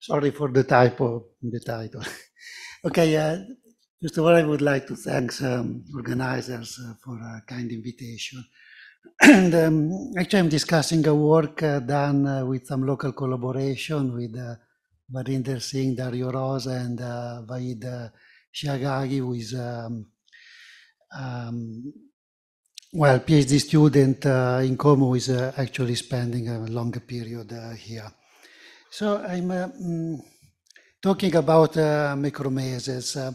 Sorry for the typo in the title. okay, uh, first of all, I would like to thank um, organizers uh, for a kind invitation. and um, actually, I'm discussing a work uh, done uh, with some local collaboration with uh, Varinder Singh, Dario Rosa, and uh, Vaid uh, Shagagi, who is um, um, well, PhD student uh, in Como is actually spending a longer period here. So I'm uh, mm, talking about uh, Uh,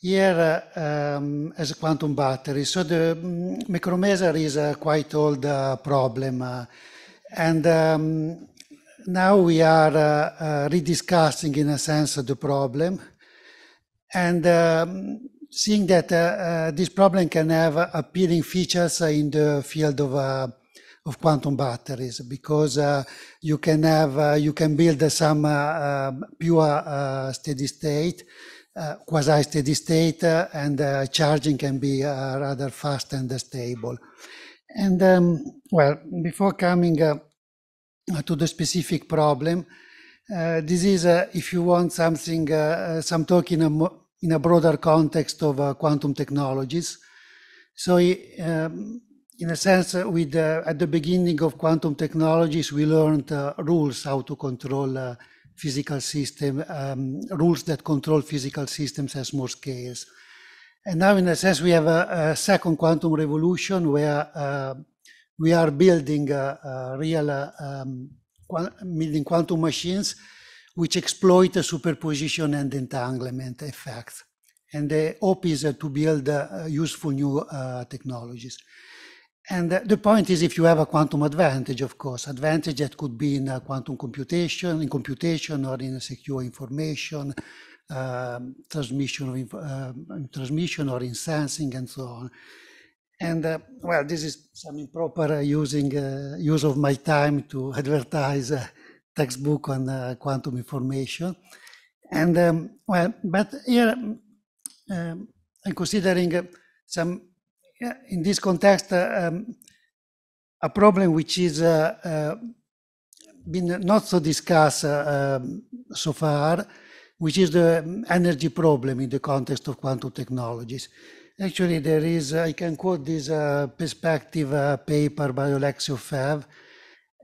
here, uh, um, as a quantum battery, so the mm, is a quite old uh, problem, uh, and um, now we are rediscussing, in a sense, the problem, and um, seeing that this problem can have appealing features in the field of of quantum batteries because uh, you can have uh, you can build some uh, uh, pure uh, steady state quasi steady state and charging can be rather fast and stable and um, well before coming to the specific problem this is if you want something some talk in a in a broader context of quantum technologies so um, in a sense, uh, with uh, at the beginning of quantum technologies, we learned uh, rules how to control uh, physical system, um, rules that control physical systems at small scales. And now, in a sense, we have a, a second quantum revolution where uh, we are building uh, real um, qu building quantum machines which exploit superposition and entanglement effects. And the hope is to build useful new technologies. And the point is, if you have a quantum advantage, of course, advantage that could be in quantum computation, in computation, or in secure information um, transmission, of, uh, transmission, or in sensing, and so on. And uh, well, this is some improper uh, using uh, use of my time to advertise a textbook on uh, quantum information. And um, well, but here um, I'm considering uh, some in this context, uh, um, a problem which is uh, uh, been not so discussed um, so far, which is the um, energy problem in the context of quantum technologies. Actually, there is, I can quote this uh, perspective uh, paper by Alexio Fev,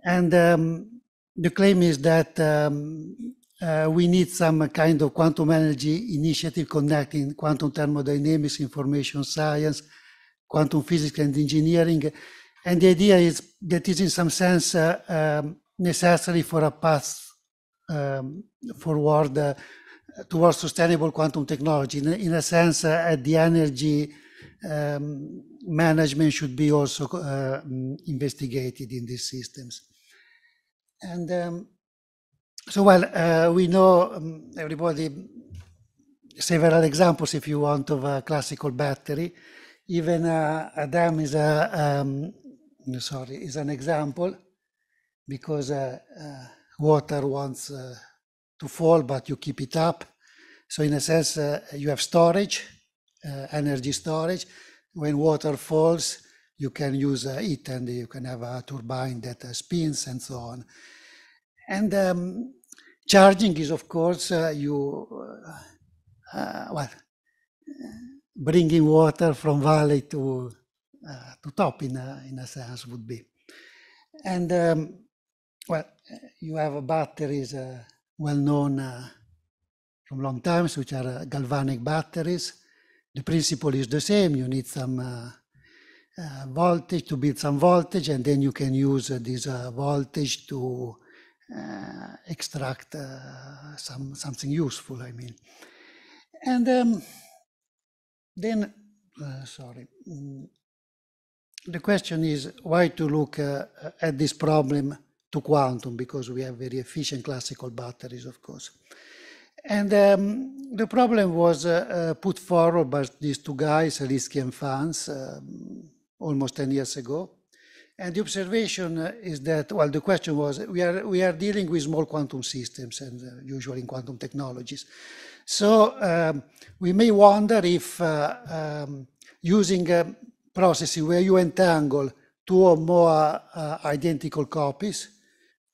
and um, the claim is that um, uh, we need some kind of quantum energy initiative connecting quantum thermodynamics, information science, quantum physics and engineering. And the idea is that is in some sense uh, um, necessary for a path um, forward uh, towards sustainable quantum technology. In, in a sense, uh, the energy um, management should be also uh, mm, investigated in these systems. And um, so, well, uh, we know um, everybody several examples, if you want, of a classical battery. Even uh, Adam is a um, sorry is an example because uh, uh, water wants uh, to fall, but you keep it up. So in a sense, uh, you have storage, uh, energy storage. When water falls, you can use it, and you can have a turbine that spins and so on. And um, charging is, of course, you well bringing water from valley to uh, to top in a, in a sense would be. And um, well, you have batteries uh, well known uh, from long times, which are uh, galvanic batteries. The principle is the same. You need some uh, uh, voltage to build some voltage, and then you can use this voltage to extract some something useful. I mean, and. Um, then, uh, sorry, mm, the question is why to look uh, at this problem to quantum, because we have very efficient classical batteries, of course. And um, the problem was uh, uh put forward by these two guys, Aliski and Fans, um, almost 10 years ago. And the observation uh, is that, well, the question was, we are, we are dealing with small quantum systems and uh, usually in quantum technologies. So um, we may wonder if uh, um, using a process where you entangle two or more uh, identical copies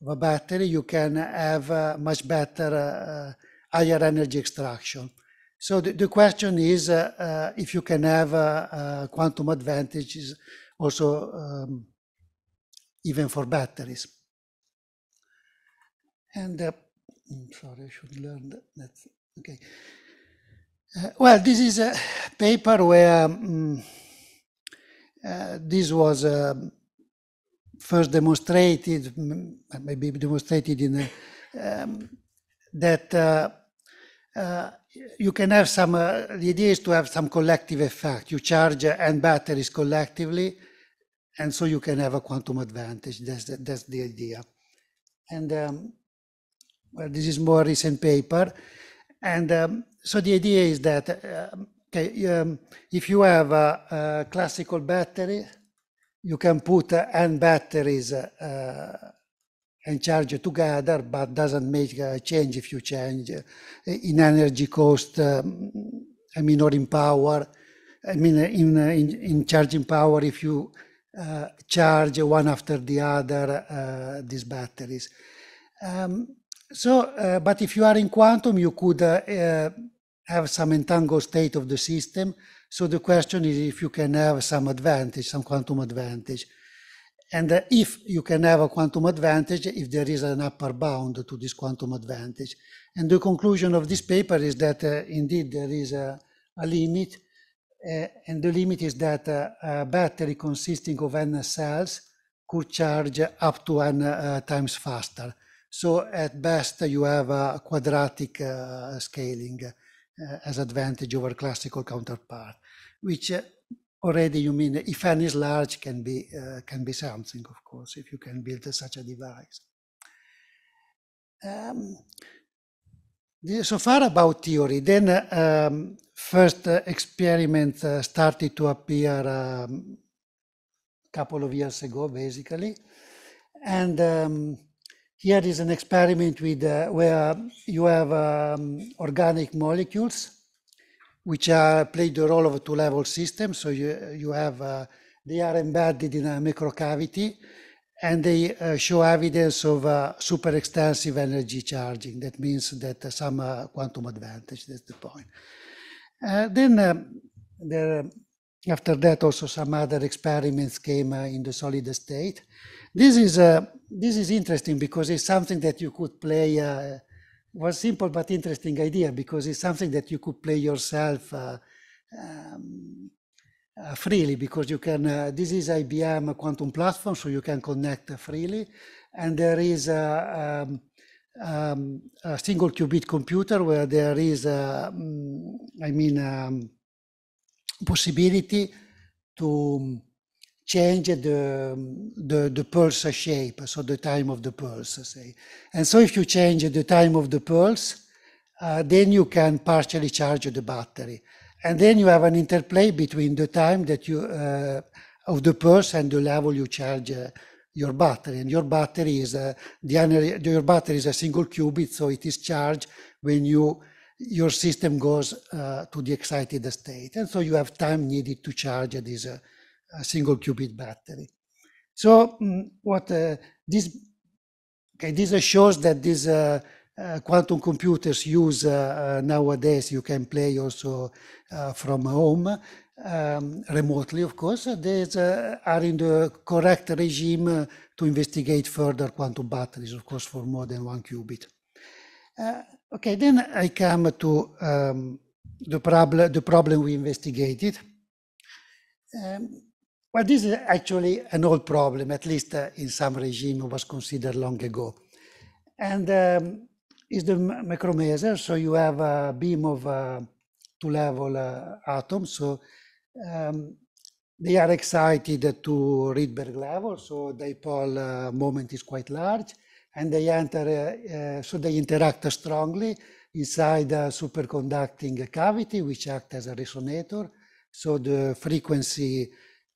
of a battery, you can have much better uh, uh, higher energy extraction. So the, the question is uh, if you can have quantum advantages also um, even for batteries. And uh, mm, sorry, I should learn that. Okay. Uh, well, this is a paper where um, uh, this was uh, first demonstrated, mm, maybe demonstrated in a, um, that uh, uh, you can have some, uh, the idea is to have some collective effect. You charge and batteries collectively, and so you can have a quantum advantage. That's the, that's the idea. And um, well, this is more recent paper. And um, so the idea is that uh, okay, um, if you have a, a, classical battery, you can put n batteries uh, and charge together, but doesn't make a change if you change uh, in energy cost, um, I mean, or in power. I mean, uh, in, uh, in, in charging power, if you uh, charge one after the other uh, these batteries. Um, so, uh, but if you are in quantum, you could uh, uh, have some entangled state of the system. So the question is if you can have some advantage, some quantum advantage. And if you can have a quantum advantage, if there is an upper bound to this quantum advantage. And the conclusion of this paper is that uh, indeed there is a, a limit. Uh, and the limit is that uh, a battery consisting of n cells could charge up to n times faster. So at best, you have a quadratic uh, scaling uh, as advantage over classical counterpart, which uh, already you mean if n is large can be uh, can be something, of course, if you can build such a device. Um, so far about theory. Then um, first uh, experiment uh, started to appear a um, couple of years ago, basically, and um, here is an experiment with uh, where you have um, organic molecules, which are play the role of a two-level system. So you you have uh, they are embedded in a microcavity, and they uh, show evidence of uh, superextensive energy charging. That means that some uh, quantum advantage. That's the point. Uh, then uh, there. After that, also some other experiments came in the solid state. This is a this is interesting because it's something that you could play. Uh, was simple but interesting idea because it's something that you could play yourself uh, um, uh, freely because you can. Uh, this is IBM quantum platform, so you can connect freely, and there is a, uh, um, um, a single qubit computer where there is, uh, mm, I mean, um, possibility to change the, um, the, the pulse shape, so the time of the pulse, say. And so if you change the time of the pulse, uh, then you can partially charge the battery. And then you have an interplay between the time that you, uh, of the pulse and the level you charge uh, your battery. And your battery is, uh, the, your battery is a single qubit, so it is charged when you your system goes uh, to the excited state. And so you have time needed to charge this, uh, a single qubit battery. So mm, what uh, this okay this shows that these uh, uh, quantum computers use uh, uh, nowadays you can play also uh, from home um, remotely of course these are in the correct regime to investigate further quantum batteries of course for more than one qubit. okay then I come to um, the problem the problem we investigated. Um, well, this is actually an old problem, at least uh, in some regime was considered long ago. And um, is the macromeasure, so you have a beam of uh, two-level uh, atoms, so um, they are excited to Rydberg level, so dipole uh, moment is quite large, and they enter, uh, uh, so they interact strongly inside a superconducting cavity, which acts as a resonator, so the frequency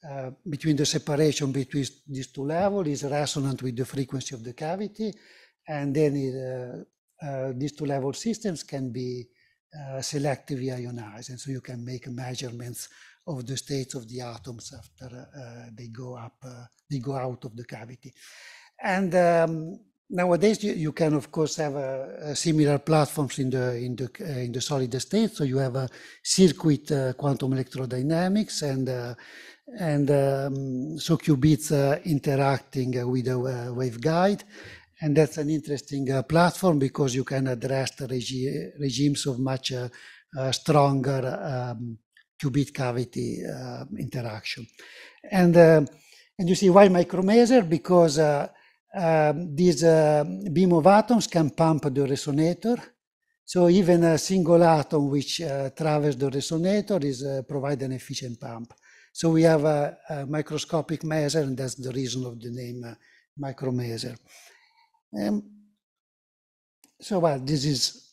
uh, between the separation between these two levels is resonant with the frequency of the cavity. And then it, uh, uh, these two level systems can be uh, selectively ionized. And so you can make measurements of the states of the atoms after uh, they go up, they go out of the cavity. And um, nowadays you, you, can of course have a, a similar platforms in the in the uh, in the solid state so you have a circuit uh, quantum electrodynamics and uh, and um, so qubits uh, interacting with a waveguide. And that's an interesting uh, platform because you can address the regi regimes of much uh, stronger um, qubit cavity interaction. And, and you see why micromaser? Because uh, um, this uh, beam of atoms can pump the resonator. So even a single atom which uh, traverses the resonator is uh, provide an efficient pump. So we have a, a microscopic measure, and that's the reason of the name uh, micromeasure. Um, so well, this is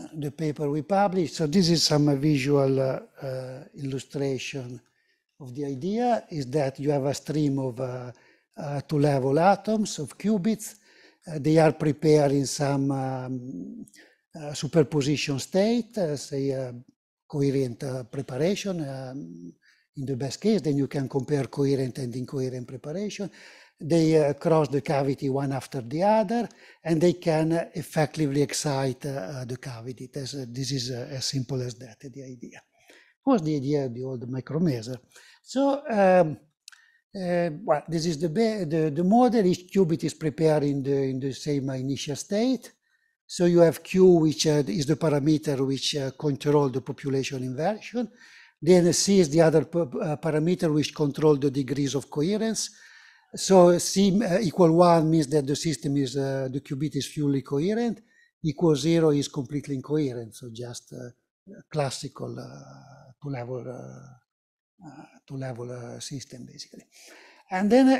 uh, the paper we published. So this is some uh, visual uh, uh, illustration of the idea is that you have a stream of uh, uh two-level atoms of qubits. they are prepared in some um, superposition state, say coherent preparation, um, in the best case, then you can compare coherent and incoherent preparation. They uh, cross the cavity one after the other, and they can effectively excite uh, uh the cavity. This, uh, this is uh, as simple as that, the idea. was the idea of the old micromaser. So, um, uh, well, this is the, the, the model. Each qubit is prepared in the, in the same initial state. So you have Q, which is the parameter which control the population inversion. Then c is the other uh, parameter which controls the degrees of coherence. So C uh, equal one means that the system is, uh, the qubit is fully coherent. Equal zero is completely incoherent. So just uh, classical uh, two level, uh, two level system basically. And then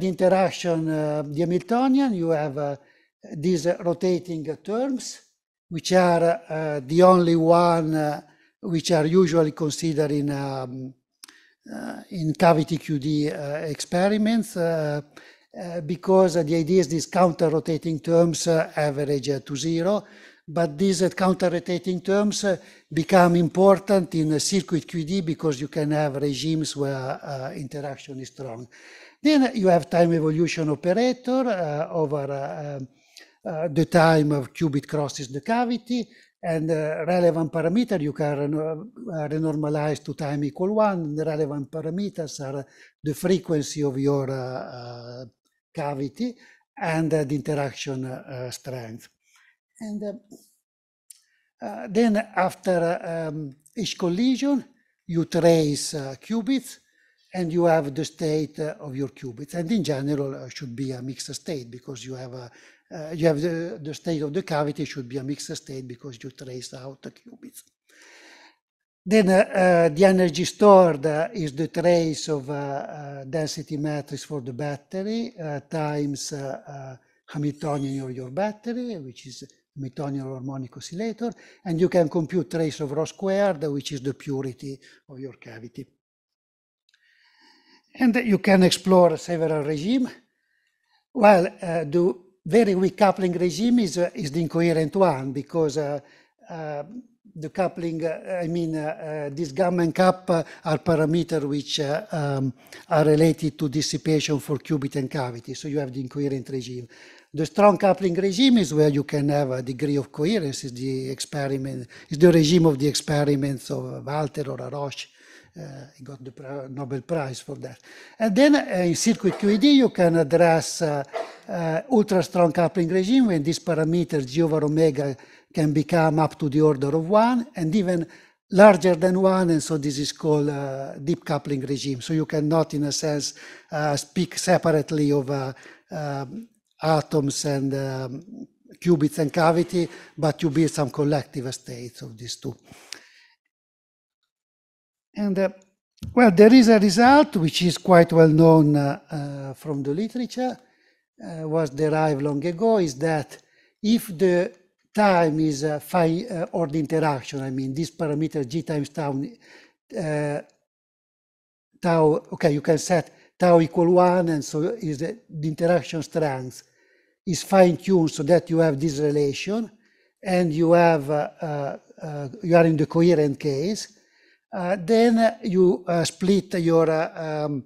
the interaction, the Hamiltonian, you have these rotating terms, which are the only one which are usually considered in, um, uh, in cavity QD uh, experiments uh, because the idea is these counter-rotating terms average to zero, but these counter-rotating terms become important in circuit QD because you can have regimes where interaction is strong. Then you have time evolution operator uh, over uh, um, uh, the time of qubit crosses the cavity and the uh, relevant parameter you can uh, renormalize to time equal one. The relevant parameters are the frequency of your uh, uh cavity and the interaction strength. And then after um, each collision, you trace qubits and you have the state of your qubits. And in general, uh, should be a mixed state because you have a uh, you have the, the state of the cavity should be a mixed state because you trace out the qubits. Then uh, uh the energy stored uh, is the trace of uh, density matrix for the battery times Hamiltonian of your battery, which is Hamiltonian harmonic oscillator, and you can compute trace of rho squared, which is the purity of your cavity. And you can explore several regimes. Well, uh, do, very weak coupling regime is, uh, is the incoherent one because uh, uh the coupling, uh, I mean, uh, this gamma and kappa are parameters which um, are related to dissipation for qubit and cavity. So you have the incoherent regime. The strong coupling regime is where you can have a degree of coherence, is the experiment, is the regime of the experiments of Walter or Roche. Eh, he got the Nobel Prize for that. And then eh, in circuit QED, you can address eh, ultra strong coupling regime when these parameters g over omega can become up to the order of one and even larger than one, and so this is called uh, deep coupling regime. So you cannot, in a sense, uh, speak separately of uh, um, atoms and um, qubits and cavity, but you build some collective states of these two. And uh, well, there is a result which is quite well known uh, uh from the literature, uh, was derived long ago, is that if the time is phi or the interaction, I mean, this parameter g times tau, uh, tau, okay, you can set tau equal one, and so is the, the interaction strength is fine-tuned so that you have this relation and you have uh, uh, you are in the coherent case uh, then you uh, split your um,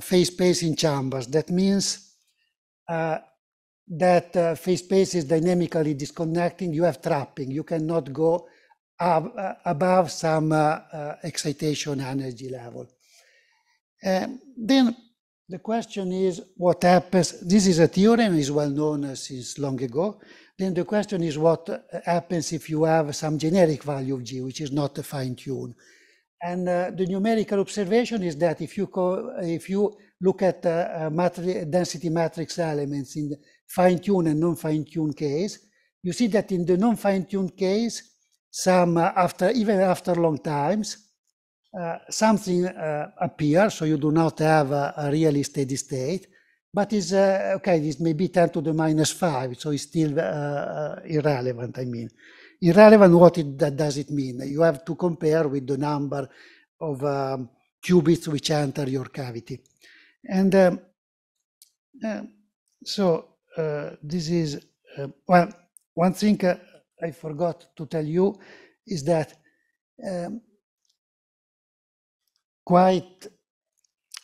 phase space in chambers. That means uh, that phase space is dynamically disconnecting. You have trapping. You cannot go ab above some excitation energy level. Um, then the question is what happens. This is a theorem, is well known since long ago. Then the question is what happens if you have some generic value of g, which is not fine tuned. And uh, the numerical observation is that if you if you look at uh, uh, matri density matrix elements in fine-tune and non-fine-tune case, you see that in the non-fine-tune case, some uh, after even after long times, uh, something uh, appears. So you do not have a, a really steady state, but is okay. This may be 10 to the minus five, so it's still irrelevant. I mean irrelevant what it, that does it mean. You have to compare with the number of um, qubits which enter your cavity. And um, uh, so uh, this is, uh, well, one thing uh, I forgot to tell you is that um, quite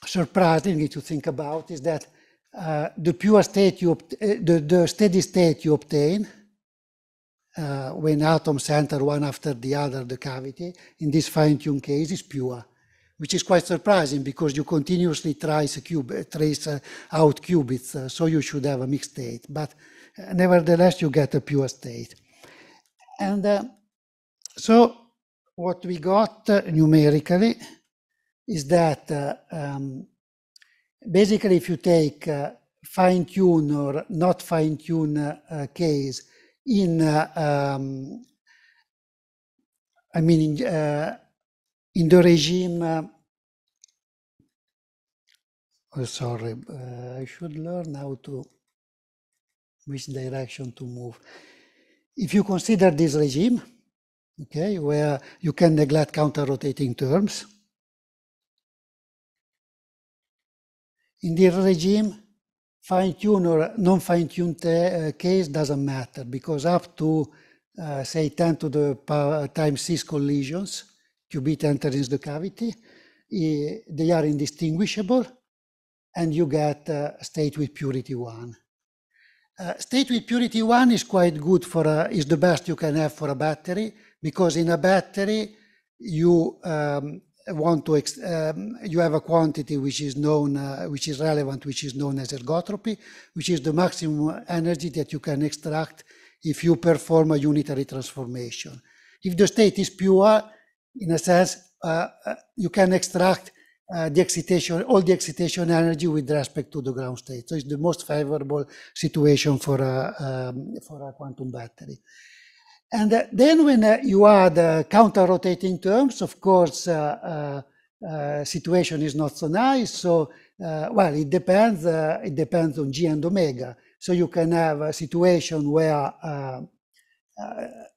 surprising to think about is that uh, the pure state you, uh, the, the steady state you obtain uh, when atoms enter one after the other the cavity, in this fine-tuned case is pure, which is quite surprising because you continuously trace, cube, uh, trace uh, out qubits, uh, so you should have a mixed state. But uh, nevertheless, you get a pure state. And uh, so what we got numerically is that um, basically if you take fine-tune or not fine-tune case in, uh, um, I mean, in, in the regime Oh, sorry, uh, I should learn how to, which direction to move. If you consider this regime, okay, where you can neglect counter-rotating terms, in this regime, fine-tune or non-fine-tuned uh, eh, case doesn't matter because up to uh, say 10 to the power times 6 collisions, qubit enters the cavity, they are indistinguishable and you get a eh, state with purity 1. state with purity 1 is quite good for, a, is the best you can have for a battery because in a battery you um, want to um, you have a quantity which is known, uh, which is relevant, which is known as ergotropy, which is the maximum energy that you can extract if you perform a unitary transformation. If the state is pure, in a sense, uh, uh you can extract uh, the excitation, all the excitation energy with respect to the ground state. So it's the most favorable situation for a, um, for a quantum battery. And then when uh, you add counter-rotating terms, of course, uh, uh, situation is not so nice. So, well, it depends. it depends on g and omega. So you can have a situation where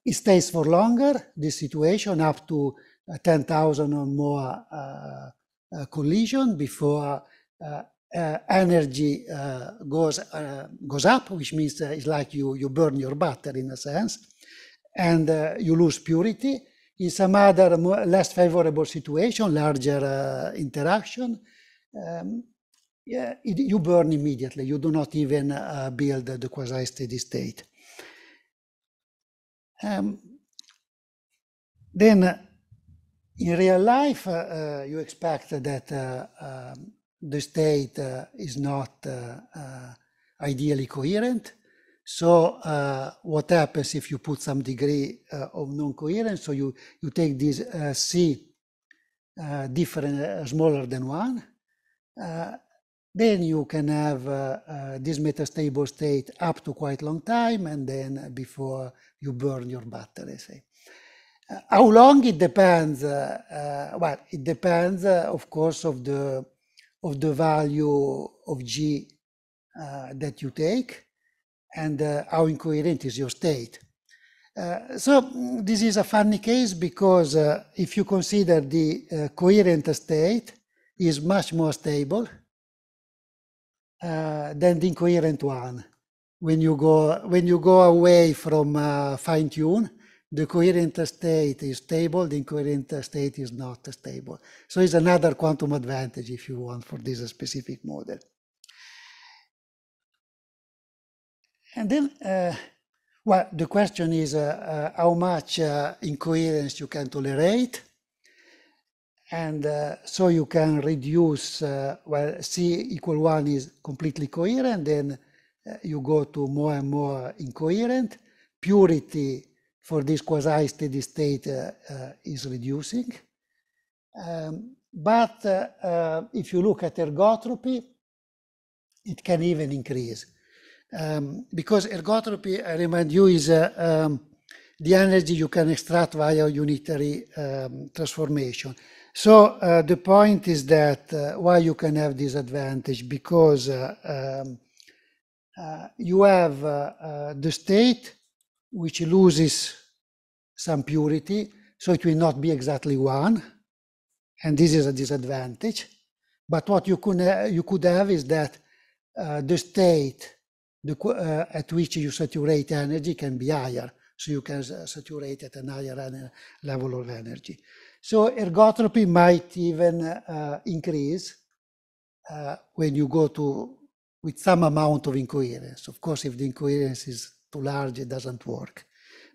it stays for longer, this situation, up to 10,000 or more uh, collision before uh, uh, energy goes goes up, which means it's like you you burn your battery in a sense and uh, you lose purity. In some other less favorable situation, larger uh, interaction, um, yeah, it, you burn immediately. You do not even uh, build the quasi steady state. Um, then uh, in real life, uh, uh, you expect that um, the state is not ideally coherent so uh, what happens if you put some degree uh, of non-coherence? So you, you take this uh, C uh, different, uh, smaller than one, uh, then you can have this metastable state up to quite long time and then before you burn your battery, say. how long it depends, well, it depends, of course, of the, of the value of G that you take and uh, how incoherent is your state. Uh, so this is a funny case because uh, if you consider the uh, coherent state is much more stable uh, than the incoherent one. When you go when you go away from uh, fine tune, the coherent state is stable, the incoherent state is not stable. So it's another quantum advantage if you want for this specific model. And then, uh, well, the question is uh, uh how much uh, incoherence you can tolerate. And uh, so you can reduce, well, C equal one is completely coherent, then you go to more and more incoherent. Purity for this quasi-steady state is reducing. Um, but uh, uh, if you look at ergotropy, it can even increase um, because ergotropy, I remind you, is uh, um, the energy you can extract via unitary um, transformation. So uh, the point is that uh, why you can have this advantage because uh, um, uh, you have uh, the state which loses some purity, so it will not be exactly one, and this is a disadvantage. But what you could, you could have is that the state the, uh, at which you saturate energy can be higher. So you can uh, saturate at a higher level of energy. So ergotropy might even uh, increase uh, when you go to with some amount of incoherence. Of course, if the incoherence is too large, it doesn't work.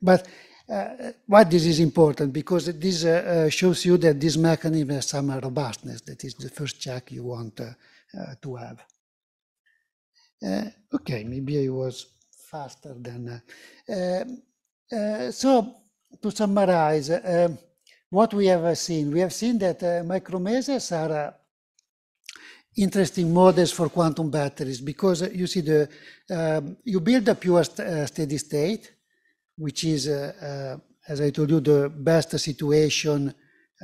But uh, uh why this is important? Because this uh, uh, shows you that this mechanism has some robustness. That is the first check you want to have. Eh, okay, maybe I was faster than. Eh, eh, so to summarize, what we have seen, we have seen that micromasers are interesting models for quantum batteries because you see the um, you build a pure st uh, steady state, which is, uh, uh, as I told you, the best situation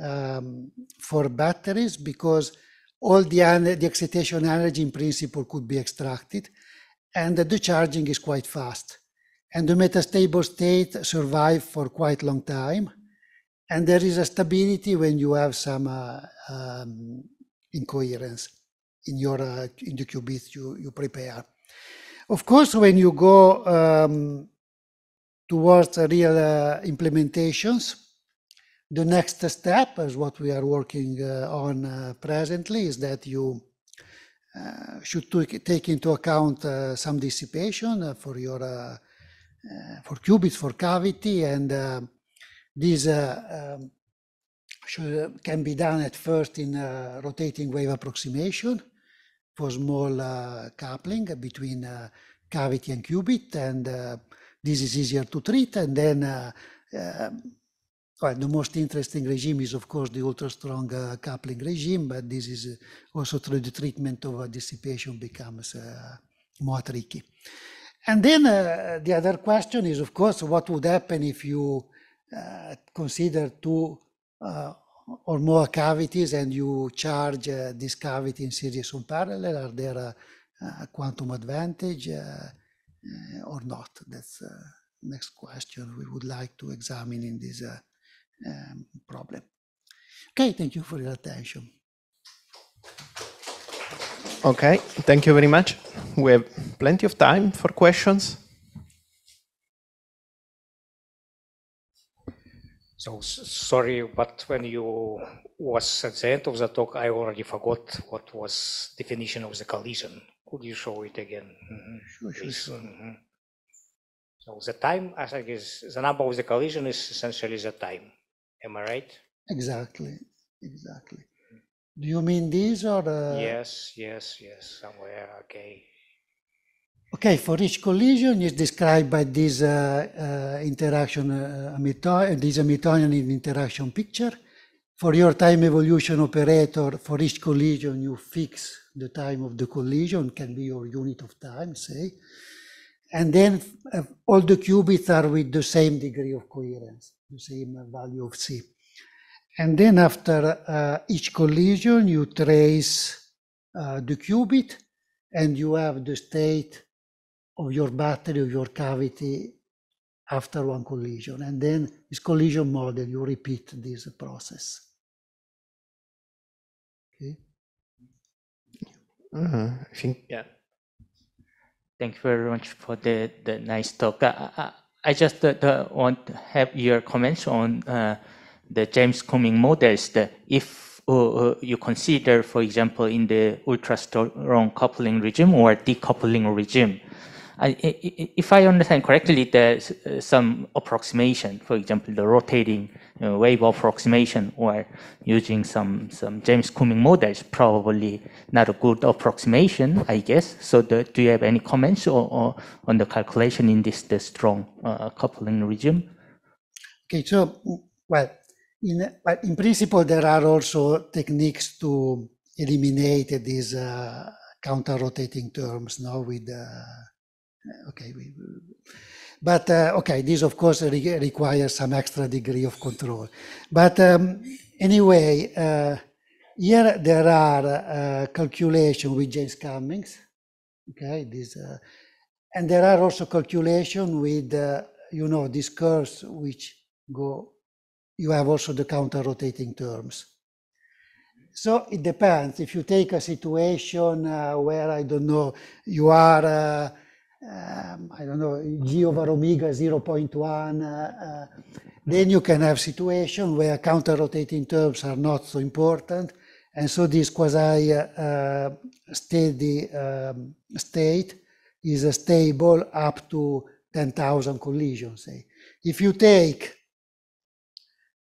um, for batteries because all the, the excitation energy in principle could be extracted, and the charging is quite fast. And the metastable state survive for quite long time. And there is a stability when you have some uh, um, incoherence in your uh, in the qubits you, you prepare. Of course, when you go um, towards real uh, implementations, the next step is what we are working uh, on uh, presently is that you uh, should take into account some dissipation for your for qubits for cavity and these um, should, can be done at first in rotating wave approximation for small uh, coupling between uh, cavity and qubit and uh, this is easier to treat and then um, well, the most interesting regime is, of course, the ultra-strong uh, coupling regime, but this is uh, also through the treatment of uh, dissipation becomes uh, more tricky. And then the other question is, of course, what would happen if you consider two or more cavities and you charge this cavity in series on parallel? Are there a quantum advantage uh, or not? That's the next question we would like to examine in this um, problem. Okay, thank you for your attention. Okay, thank you very much. We have plenty of time for questions. So sorry, but when you was at the end of the talk, I already forgot what was definition of the collision. Could you show it again? Mm -hmm. Sure, sure. Mm -hmm. So the time, I guess, the number of the collision is essentially the time. Am I right? Exactly, exactly. Do you mean these or? the? Yes, yes, yes, somewhere, okay. Okay, for each collision is described by this uh, uh, interaction, uh, Hamilton, uh, this Hamiltonian interaction picture. For your time evolution operator, for each collision you fix the time of the collision, can be your unit of time, say. And then uh, all the qubits are with the same degree of coherence the same value of C. And then after uh, each collision, you trace uh, the qubit and you have the state of your battery of your cavity after one collision. And then this collision model, you repeat this process. Okay. Uh I think, yeah. Thank you very much for the, the nice talk. I, I, I just uh, want to have your comments on uh, the James Cummings models. If uh, you consider, for example, in the ultra-strong coupling regime or decoupling regime, I, if I understand correctly, there's uh, some approximation, for example, the rotating you know, wave approximation or using some, some James Cooming models, probably not a good approximation, I guess. So the, do you have any comments or, or, on the calculation in this the strong uh, coupling regime? Okay, so, well, in, in principle, there are also techniques to eliminate these uh, counter-rotating terms now with uh, uh, okay. We, but uh, okay, this of course re requires some extra degree of control. But um, anyway, uh, here there are uh, calculation with James Cummings. Okay, this, uh, and there are also calculation with uh, you know these curves which go. You have also the counter-rotating terms. So it depends. If you take a situation where I don't know you are um, I don't know, g over omega 0.1, uh, uh, then you can have situation where counter-rotating terms are not so important. And so this quasi-steady uh, um, state is stable up to 10,000 collisions, say. If you take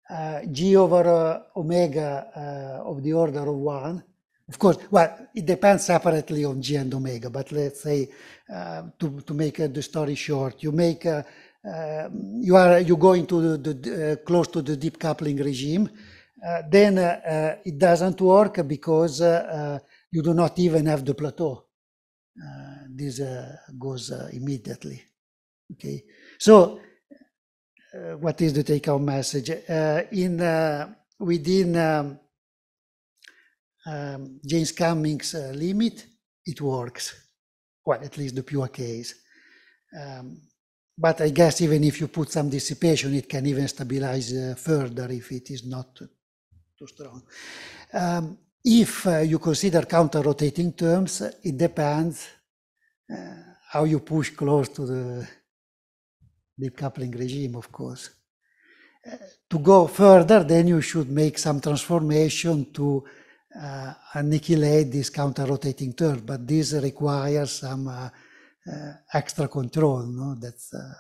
uh, g over uh, omega uh, of the order of 1, of course, well, it depends separately on G and omega, but let's say uh, to, to make uh, the story short, you make uh, um, you are you go into the, the uh, close to the deep coupling regime, uh, then uh, uh, it doesn't work because you do not even have the plateau. this goes immediately. Okay, so what is the take-home message in within? Um, um, James Cummings uh, limit, it works. Well, at least the pure case. Um, but I guess even if you put some dissipation, it can even stabilize uh, further if it is not too strong. Um, if uh, you consider counter-rotating terms, it depends uh, how you push close to the deep coupling regime, of course. Uh, to go further, then you should make some transformation to uh, annihilate this counter-rotating turn, but this requires some uh, uh, extra control. No, that's uh,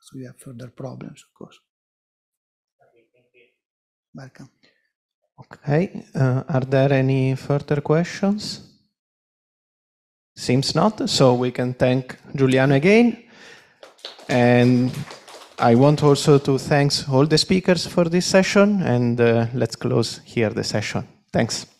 so we have further problems, of course. Welcome. Okay. Uh, are there any further questions? Seems not. So we can thank Giuliano again, and I want also to thank all the speakers for this session, and uh, let's close here the session. Thanks.